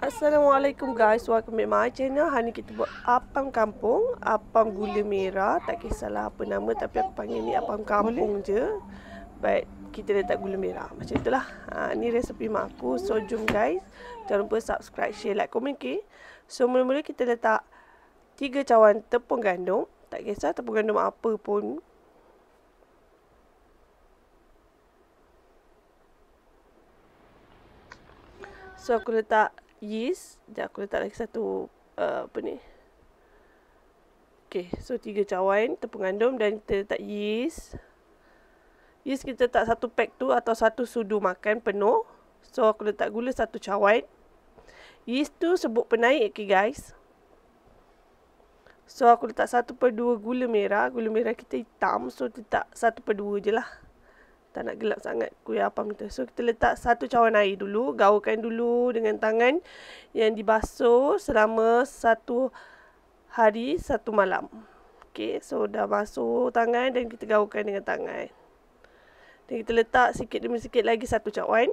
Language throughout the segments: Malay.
Assalamualaikum guys, welcome back my channel Hari ni kita buat apam kampung Apam gula merah Tak kisahlah apa nama tapi aku panggil ni apam kampung Boleh. je Baik kita letak gula merah Macam itulah ha, Ni resepi mak aku, so jom guys Jangan lupa subscribe, share, like, komen okay? So mula-mula kita letak tiga cawan tepung gandum Tak kisah tepung gandum apa pun So aku letak yeast Sekejap aku letak lagi satu uh, Apa ni Okay so tiga cawan tepung gandum Dan kita letak yeast Yeast kita letak satu pack tu Atau satu sudu makan penuh So aku letak gula satu cawan Yeast tu sebut penaik Okay guys So aku letak satu per dua gula merah Gula merah kita hitam So letak satu per dua je lah tak nak gelap sangat kuih apam kita. So kita letak satu cawan air dulu, gaulkan dulu dengan tangan yang dibasuh selama satu hari satu malam. Okay, so dah basuh tangan dan kita gaulkan dengan tangan. Dan kita letak sikit demi sikit lagi satu cawan.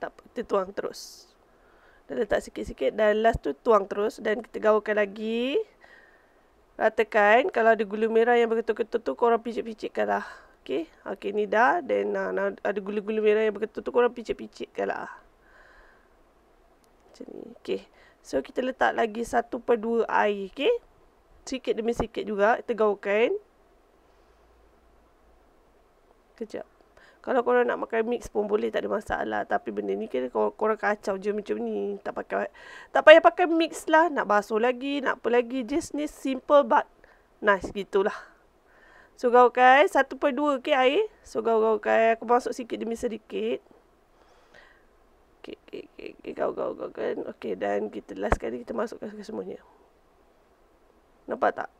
Tak apa, kita tuang terus. Dan letak sikit-sikit dan last tu tuang terus dan kita gaulkan lagi. Lagi ratakan. Kalau ada gula merah yang berketul-ketul tu, korang picit-picitkan lah. Okay. Okay, ni dah. Then, uh, ada gula-gula merah yang berketul tu, korang picit-picitkan lah. Macam ni. Okay. So, kita letak lagi satu per dua air. Okay. Sikit demi sikit juga. Tegaukan. Kejap. Kalau korang nak pakai mix pun boleh tak ada masalah. Tapi benda ni kira korang, korang kacau je macam ni. Tak pakai tak payah pakai mix lah. Nak basuh lagi, nak apa lagi. Just ni simple but nice gitulah. So gaukan 1.2 ok air. So gaukan eh, aku masuk sikit demi sedikit. Okay, okay, okay, okay, gau, gau, gau, okay, dan kita last kali kita masukkan ke semuanya. Nampak tak?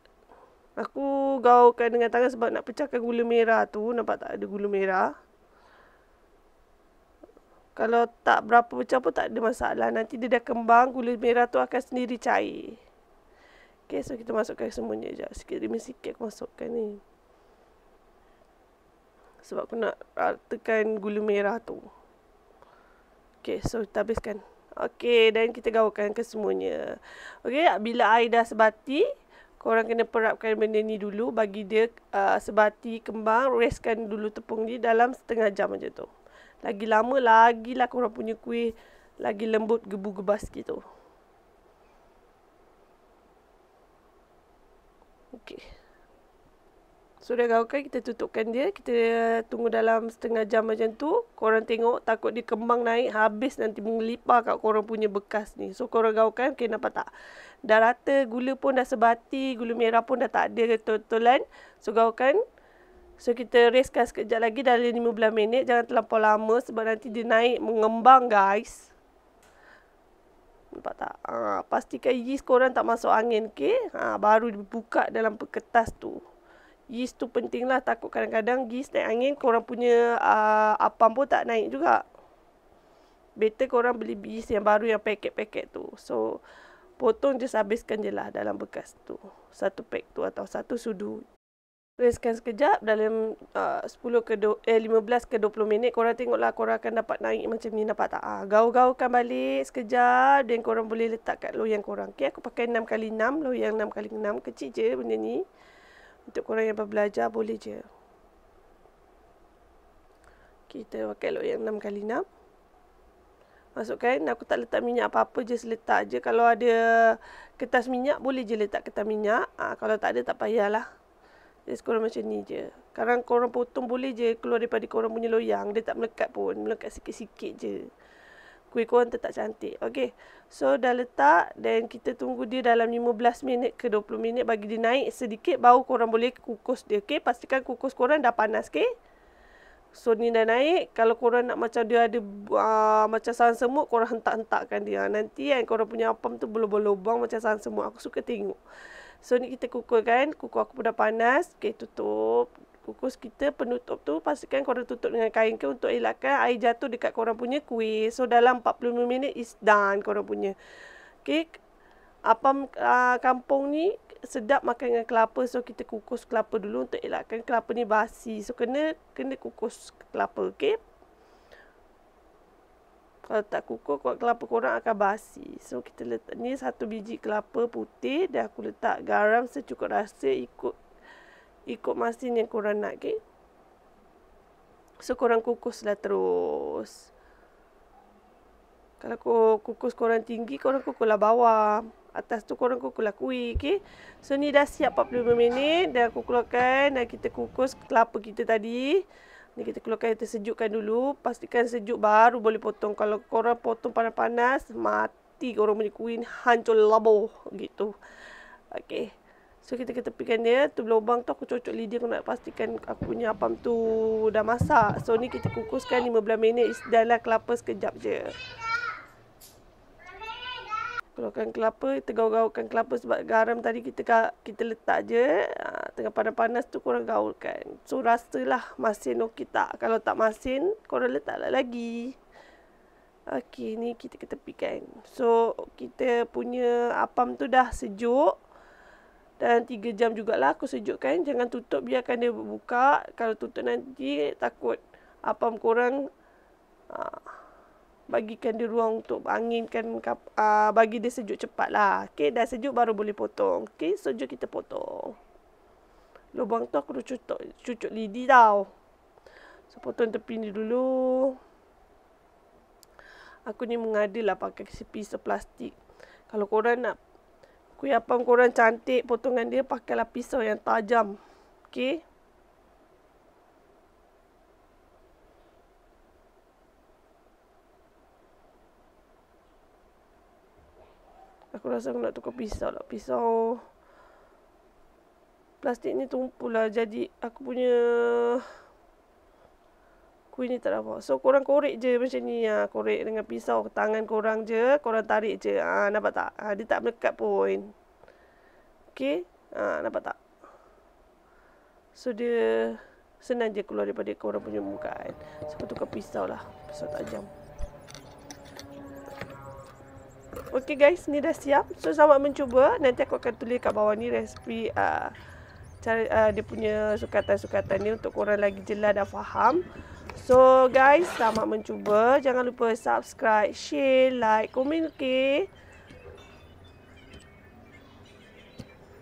Aku gaukan dengan tangan sebab nak pecahkan gula merah tu. Nampak tak ada gula merah? Kalau tak berapa pecah pun tak ada masalah. Nanti dia dah kembang, gula merah tu akan sendiri cair. Okay, so kita masukkan semuanya je. Sikit demi sikit aku masukkan ni. Sebab aku nak ratakan gula merah tu. Okay, so kita habiskan. Okay, dan kita gaulkan ke semuanya. Okay, bila air dah sebati, korang kena perapkan benda ni dulu. Bagi dia uh, sebati kembang, restkan dulu tepung ni dalam setengah jam macam tu. Lagi lama lagi lah korang punya kuih lagi lembut gebu gebas gitu. Okey. So dah gaukan kita tutupkan dia. Kita tunggu dalam setengah jam macam tu. Korang tengok takut dia kembang naik habis nanti mengelipar kat korang punya bekas ni. So korang gaukan okey nampak tak? Dah rata gula pun dah sebati, gula merah pun dah tak ada ketotolan. So gaukan So kita restkan sekejap lagi dalam 15 minit. Jangan terlalu lama sebab nanti dia naik mengembang guys. Nampak tak? Ha, pastikan yeast korang tak masuk angin. Okay? Ha, ah, baru dibuka dalam kertas tu. Yeast tu penting lah. Takut kadang-kadang yeast naik angin. Korang punya uh, apam pun tak naik juga. Better korang beli yeast yang baru yang paket-paket tu. So potong je habiskan je lah dalam bekas tu. Satu pack tu atau satu sudu riskan sekejap dalam uh, 10 ke 2, eh, 15 ke 20 minit korang tengoklah korang akan dapat naik macam ni nampak tak ah ha, gaul balik sekejap dan korang boleh letak kat loyang korang okey aku pakai 6 kali 6 loyang 6 kali 6 kecil je benda ni untuk korang yang berbelajar boleh je kita pakai loyang 6 kali 6 Masukkan, aku tak letak minyak apa-apa, just letak je. Kalau ada kertas minyak, boleh je letak kertas minyak. Ha, kalau tak ada, tak payahlah. Dia korang macam ni je. Kadang korang potong boleh je keluar daripada korang punya loyang. Dia tak melekat pun. Melekat sikit-sikit je. Kuih korang tetap cantik. Okay. So dah letak. Dan kita tunggu dia dalam 15 minit ke 20 minit. Bagi dia naik sedikit. Baru korang boleh kukus dia. Okay. Pastikan kukus korang dah panas. Okay. So ni dah naik. Kalau korang nak macam dia ada uh, macam sarang semut. Korang hentak-hentakkan dia. Nanti kan korang punya apam tu belum lubang macam sarang semut. Aku suka tengok. So ni kita kukus kan, kukus aku pun dah panas, okey tutup. Kukus kita penutup tu pastikan korang tutup dengan kain ke untuk elakkan air jatuh dekat korang punya kuih. So dalam 45 minit is done korang punya. Okey. apa uh, ah, kampung ni sedap makan dengan kelapa. So kita kukus kelapa dulu untuk elakkan kelapa ni basi. So kena kena kukus kelapa. Okey kalau tak kukur kelapa korang akan basi. So kita letak ni satu biji kelapa putih dan aku letak garam secukup rasa ikut ikut masin yang korang nak okay? So korang kukuslah terus. Kalau kau kukus korang tinggi, korang kukuslah bawah. Atas tu korang kukuslah kuih. Okay? So ni dah siap 45 minit. Dah aku Dah kita kukus kelapa kita tadi. Ni kita keluarkan kita sejukkan dulu. Pastikan sejuk baru boleh potong. Kalau korang potong panas-panas, mati korang punya kuih ni hancur labo. Gitu. Okay. So kita ketepikan dia. Tu lubang tu aku cocok lidi. Aku nak pastikan aku punya apam tu dah masak. So ni kita kukuskan 15 minit dalam kelapa sekejap je. kalau Keluarkan kelapa, tegau gaul-gaulkan kelapa sebab garam tadi kita kita letak je. Ha, tengah panas-panas tu korang gaulkan. So rasalah masin okey tak. Kalau tak masin, korang letaklah lagi. Okey, ni kita ketepikan. So kita punya apam tu dah sejuk. Dan 3 jam jugalah aku sejukkan. Jangan tutup biarkan dia buka. Kalau tutup nanti takut apam korang aa, ah, bagikan dia ruang untuk anginkan aa, ah, bagi dia sejuk cepat lah. Okay dah sejuk baru boleh potong. Okay sejuk so kita potong. Lubang tu aku dah cucuk, cucuk lidi tau. So, potong tepi ni dulu. Aku ni mengadalah pakai si pisau plastik. Kalau korang nak kuih apam korang cantik potongan dia, pakailah pisau yang tajam. Okay? Aku rasa aku nak tukar pisau lah. Pisau Plastik ni lah, jadi aku punya kuih ni tak apa. So korang korek je macam ni. Ha, korek dengan pisau tangan korang je. Korang tarik je. Ha, nampak tak? Ha, dia tak melekat pun. Okay. Ha, nampak tak? So dia senang je keluar daripada korang punya muka kan. So aku tukar pisau lah. Pisau tajam. Okay guys. Ni dah siap. So selamat mencuba. Nanti aku akan tulis kat bawah ni resipi... Uh, cara uh, dia punya sukatan-sukatan ni untuk korang lagi jelas dan faham. So guys, selamat mencuba. Jangan lupa subscribe, share, like, komen okay.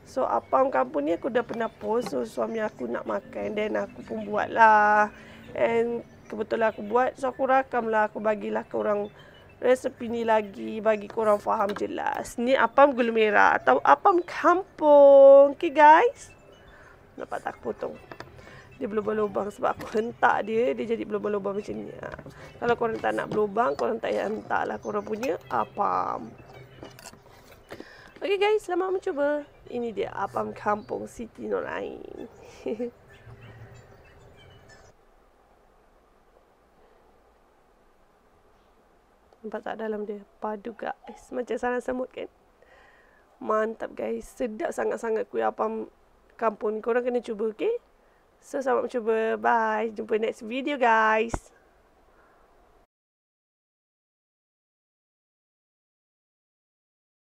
So apam kampung ni aku dah pernah post. So suami aku nak makan dan aku pun buat lah. And kebetulan aku buat. So aku rakam lah, aku bagilah ke orang resepi ni lagi bagi orang faham jelas. Ni apam gula merah atau apam kampung. Okay guys. Nampak tak aku potong Dia berlubang-lubang Sebab aku hentak dia Dia jadi berlubang-lubang macam ni ha. Kalau korang tak nak berlubang Korang tak payah hentak lah Korang punya apam Okay guys Selamat mencuba Ini dia apam kampung Siti Nurain Nampak tak dalam dia Padu guys Macam sana semut kan Mantap guys Sedap sangat-sangat kuih apam kampung ni. Korang kena cuba, okay? So, selamat mencuba. Bye. Jumpa next video, guys.